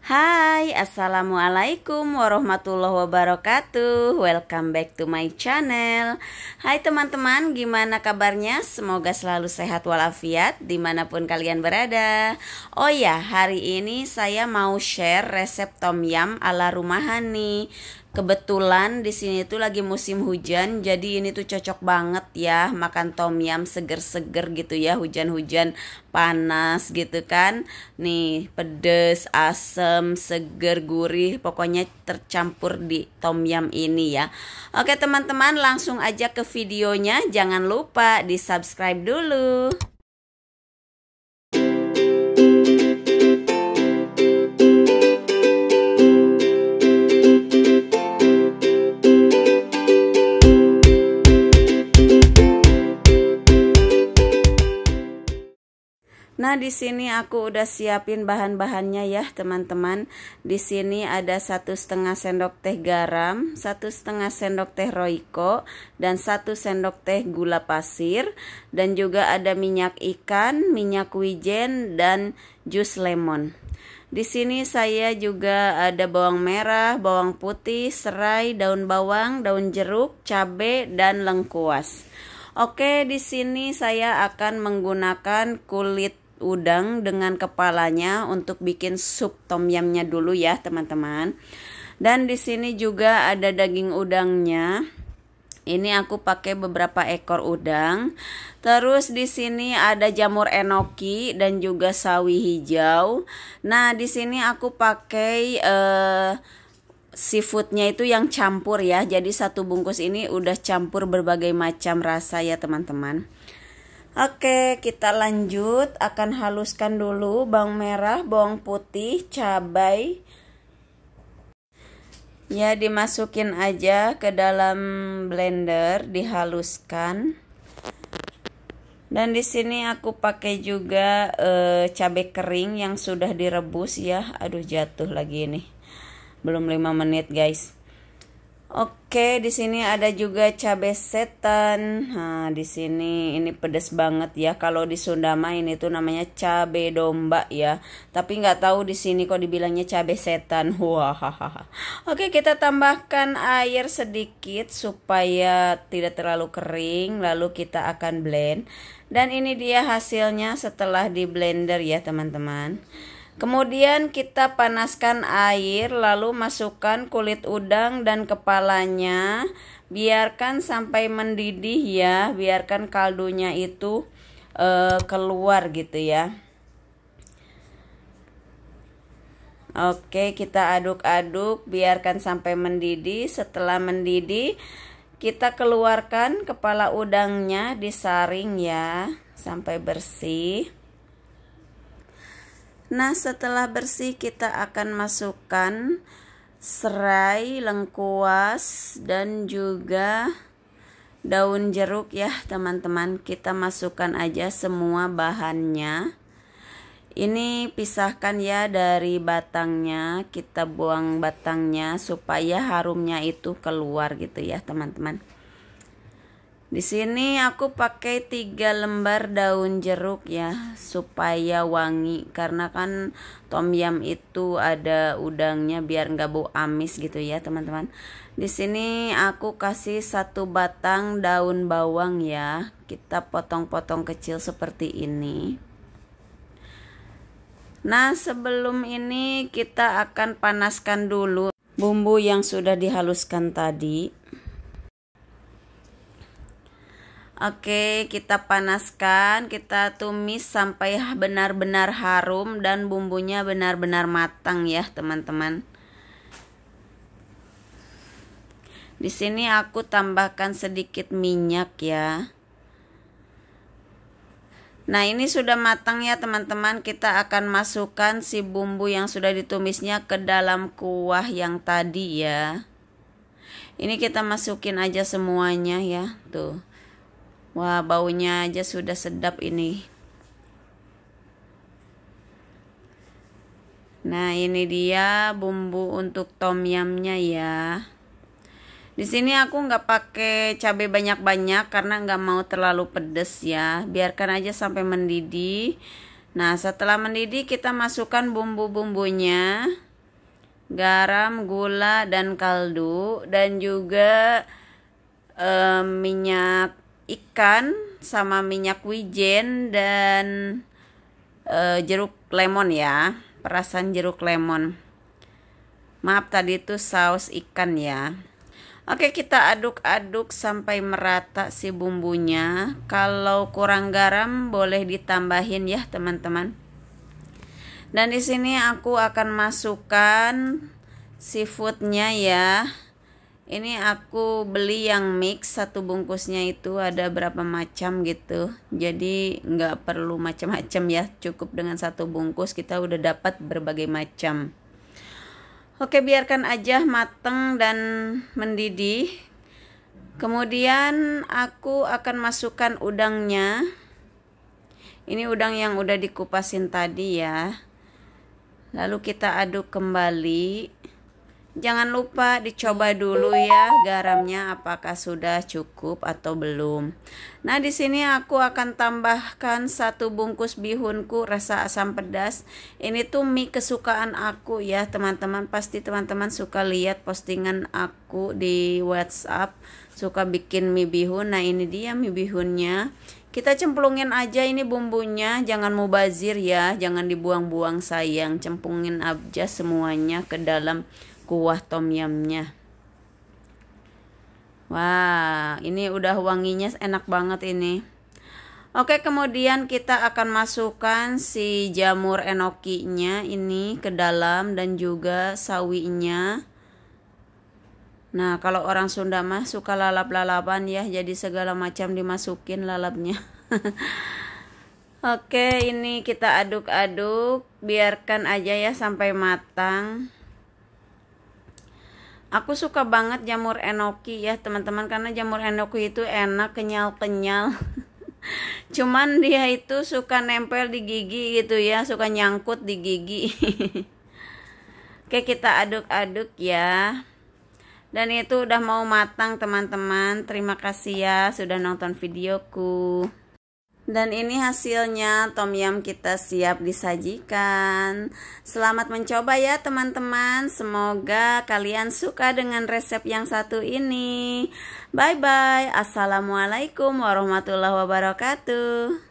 Hai, Assalamualaikum warahmatullahi wabarakatuh Welcome back to my channel Hai teman-teman, gimana kabarnya? Semoga selalu sehat walafiat dimanapun kalian berada Oh ya, hari ini saya mau share resep tom yam ala rumahan nih Kebetulan di sini tuh lagi musim hujan, jadi ini tuh cocok banget ya makan tom yum seger-seger gitu ya, hujan-hujan panas gitu kan. Nih, pedes, asem, seger, gurih, pokoknya tercampur di tom yum ini ya. Oke, teman-teman, langsung aja ke videonya. Jangan lupa di-subscribe dulu. di sini aku udah siapin bahan-bahannya ya teman-teman. Di sini ada satu setengah sendok teh garam, satu setengah sendok teh roiko, dan satu sendok teh gula pasir, dan juga ada minyak ikan, minyak wijen, dan jus lemon. Di sini saya juga ada bawang merah, bawang putih, serai, daun bawang, daun jeruk, cabai, dan lengkuas. Oke, di sini saya akan menggunakan kulit udang dengan kepalanya untuk bikin sup tom yamnya dulu ya teman-teman dan di sini juga ada daging udangnya ini aku pakai beberapa ekor udang terus di sini ada jamur enoki dan juga sawi hijau nah di sini aku pakai eh, seafoodnya itu yang campur ya jadi satu bungkus ini udah campur berbagai macam rasa ya teman-teman Oke, kita lanjut akan haluskan dulu bawang merah, bawang putih, cabai. Ya, dimasukin aja ke dalam blender, dihaluskan. Dan di sini aku pakai juga e, cabai kering yang sudah direbus ya. Aduh, jatuh lagi ini. Belum 5 menit, guys. Oke, di sini ada juga cabai setan. Nah, di sini ini pedes banget ya. Kalau di Sunda main itu namanya cabai domba ya. Tapi nggak tahu di sini kok dibilangnya cabai setan. Wah. Oke, kita tambahkan air sedikit supaya tidak terlalu kering. Lalu kita akan blend. Dan ini dia hasilnya setelah di blender ya, teman-teman. Kemudian kita panaskan air, lalu masukkan kulit udang dan kepalanya. Biarkan sampai mendidih ya, biarkan kaldunya itu e, keluar gitu ya. Oke, kita aduk-aduk, biarkan sampai mendidih. Setelah mendidih, kita keluarkan kepala udangnya, disaring ya sampai bersih. Nah, setelah bersih kita akan masukkan serai, lengkuas dan juga daun jeruk ya, teman-teman. Kita masukkan aja semua bahannya. Ini pisahkan ya dari batangnya, kita buang batangnya supaya harumnya itu keluar gitu ya, teman-teman. Di sini aku pakai tiga lembar daun jeruk ya supaya wangi karena kan tom yam itu ada udangnya biar nggak bau amis gitu ya teman-teman. Di sini aku kasih satu batang daun bawang ya kita potong-potong kecil seperti ini. Nah sebelum ini kita akan panaskan dulu bumbu yang sudah dihaluskan tadi Oke, kita panaskan, kita tumis sampai benar-benar harum dan bumbunya benar-benar matang ya, teman-teman. Di sini aku tambahkan sedikit minyak ya. Nah ini sudah matang ya teman-teman Kita akan masukkan si bumbu yang sudah ditumisnya ke dalam kuah yang tadi ya Ini kita masukin aja semuanya ya Tuh Wah, baunya aja sudah sedap ini. Nah, ini dia bumbu untuk tom yamnya ya. Di sini aku nggak pakai cabai banyak-banyak karena nggak mau terlalu pedes ya. Biarkan aja sampai mendidih. Nah, setelah mendidih kita masukkan bumbu-bumbunya. Garam, gula, dan kaldu dan juga eh, minyak ikan sama minyak wijen dan e, jeruk lemon ya perasan jeruk lemon maaf tadi itu saus ikan ya Oke kita aduk-aduk sampai merata si bumbunya kalau kurang garam boleh ditambahin ya teman-teman dan di sini aku akan masukkan seafoodnya ya ini aku beli yang mix satu bungkusnya itu ada berapa macam gitu jadi nggak perlu macam-macam ya cukup dengan satu bungkus kita udah dapat berbagai macam oke biarkan aja mateng dan mendidih kemudian aku akan masukkan udangnya ini udang yang udah dikupasin tadi ya lalu kita aduk kembali Jangan lupa dicoba dulu ya garamnya apakah sudah cukup atau belum. Nah, di sini aku akan tambahkan satu bungkus bihunku rasa asam pedas. Ini tuh mie kesukaan aku ya, teman-teman. Pasti teman-teman suka lihat postingan aku di WhatsApp suka bikin mie bihun. Nah, ini dia mie bihunnya. Kita cemplungin aja ini bumbunya, jangan mubazir ya, jangan dibuang-buang sayang. Cemplungin aja semuanya ke dalam kuah tom yumnya wah ini udah wanginya enak banget ini Oke kemudian kita akan masukkan si jamur enokinya ini ke dalam dan juga sawinya Nah kalau orang Sunda mah suka lalap-lalapan ya jadi segala macam dimasukin lalapnya Oke ini kita aduk-aduk biarkan aja ya sampai matang Aku suka banget jamur enoki ya teman-teman karena jamur enoki itu enak kenyal-kenyal. Cuman dia itu suka nempel di gigi gitu ya, suka nyangkut di gigi. Oke, kita aduk-aduk ya. Dan itu udah mau matang teman-teman. Terima kasih ya sudah nonton videoku. Dan ini hasilnya tom yum kita siap disajikan. Selamat mencoba ya teman-teman. Semoga kalian suka dengan resep yang satu ini. Bye bye. Assalamualaikum warahmatullahi wabarakatuh.